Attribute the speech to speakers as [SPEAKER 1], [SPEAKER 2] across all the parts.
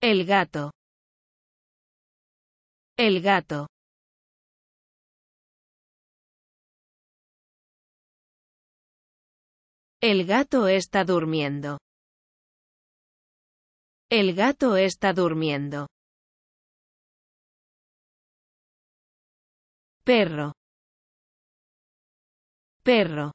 [SPEAKER 1] El gato. El gato. El gato está durmiendo. El gato está durmiendo. Perro. Perro.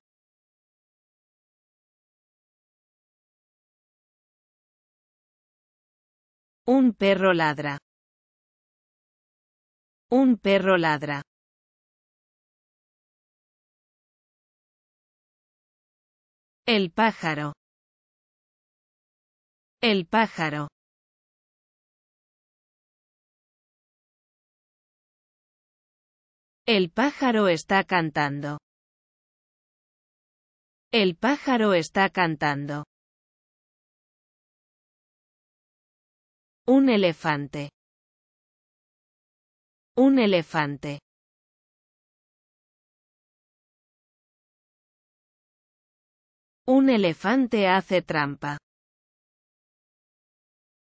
[SPEAKER 1] Un perro ladra. Un perro ladra. El pájaro. El pájaro. El pájaro está cantando. El pájaro está cantando. Un elefante. Un elefante. Un elefante hace trampa.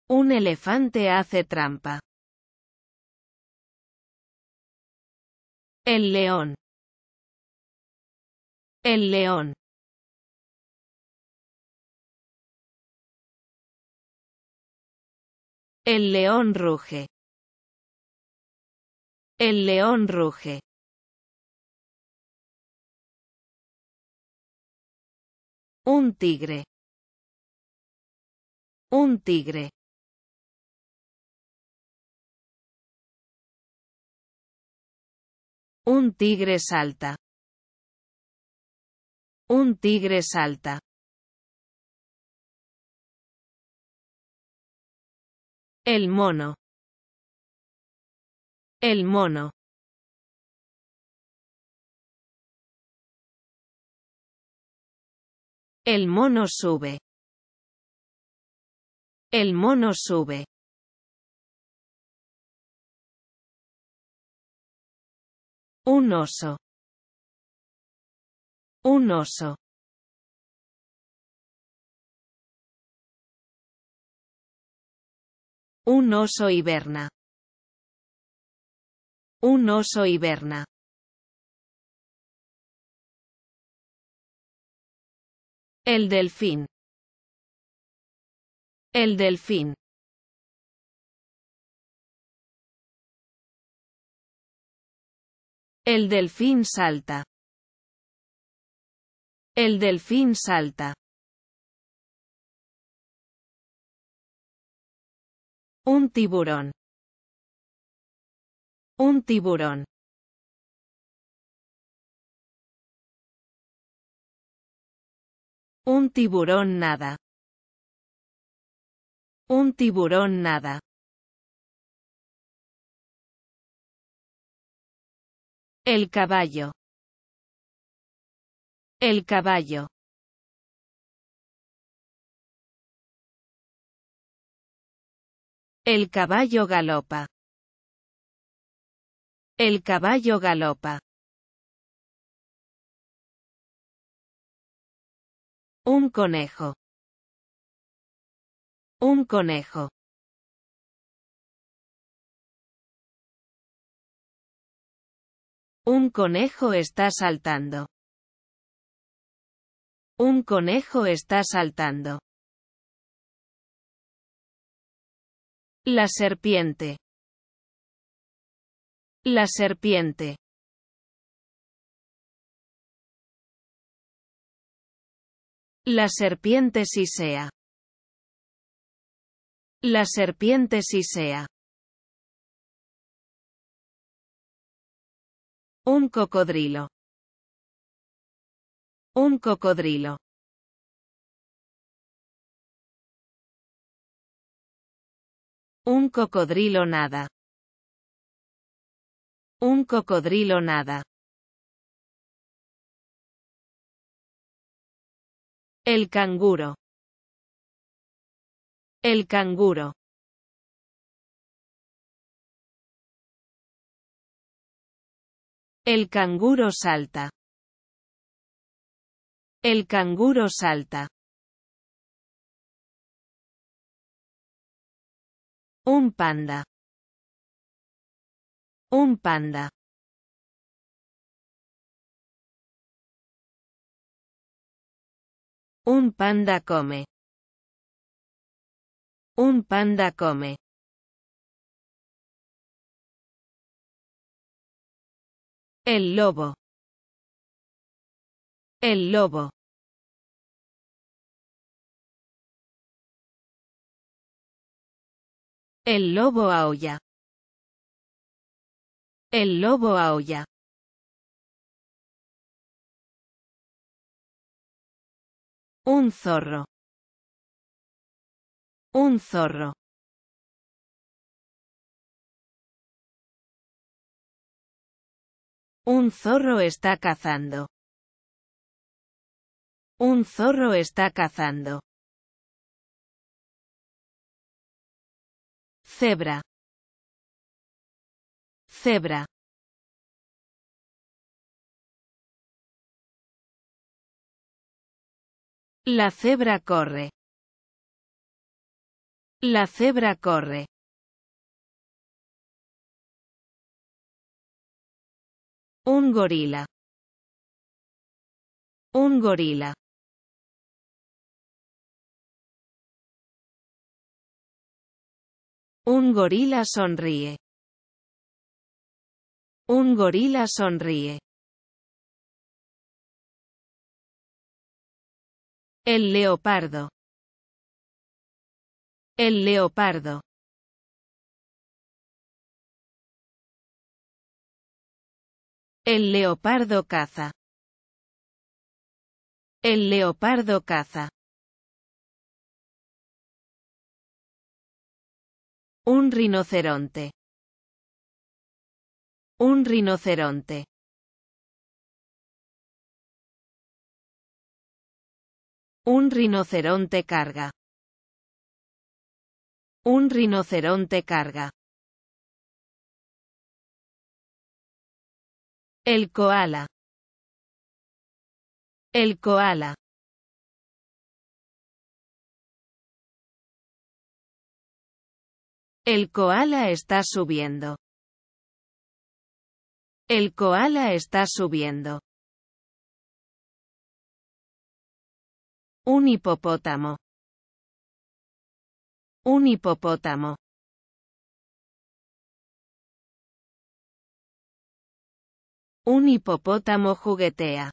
[SPEAKER 1] Un elefante hace trampa. El león. El león. El león ruge. El león ruge. Un tigre. Un tigre. Un tigre salta. Un tigre salta. El mono. El mono. El mono sube. El mono sube. Un oso. Un oso. Un oso hiberna. Un oso hiberna. El delfín. El delfín. El delfín salta. El delfín salta. Un tiburón. Un tiburón. Un tiburón nada. Un tiburón nada. El caballo. El caballo. El caballo galopa. El caballo galopa. Un conejo. Un conejo. Un conejo está saltando. Un conejo está saltando. La serpiente. La serpiente. La serpiente sea, La serpiente sea, Un cocodrilo. Un cocodrilo. Un cocodrilo nada. Un cocodrilo nada. El canguro. El canguro. El canguro salta. El canguro salta. Un panda. Un panda. Un panda come. Un panda come. El lobo. El lobo. El lobo Aulla. El lobo Aulla. Un zorro. Un zorro. Un zorro está cazando. Un zorro está cazando. cebra cebra la cebra corre la cebra corre un gorila un gorila Un gorila sonríe. Un gorila sonríe. El leopardo. El leopardo. El leopardo caza. El leopardo caza. Un rinoceronte. Un rinoceronte. Un rinoceronte carga. Un rinoceronte carga. El koala. El koala. El koala está subiendo. El koala está subiendo. Un hipopótamo. Un hipopótamo. Un hipopótamo juguetea.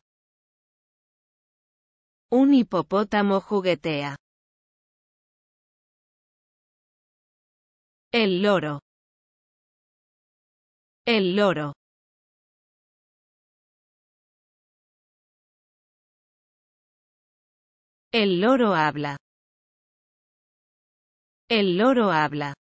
[SPEAKER 1] Un hipopótamo juguetea. El loro. El loro. El loro habla. El loro habla.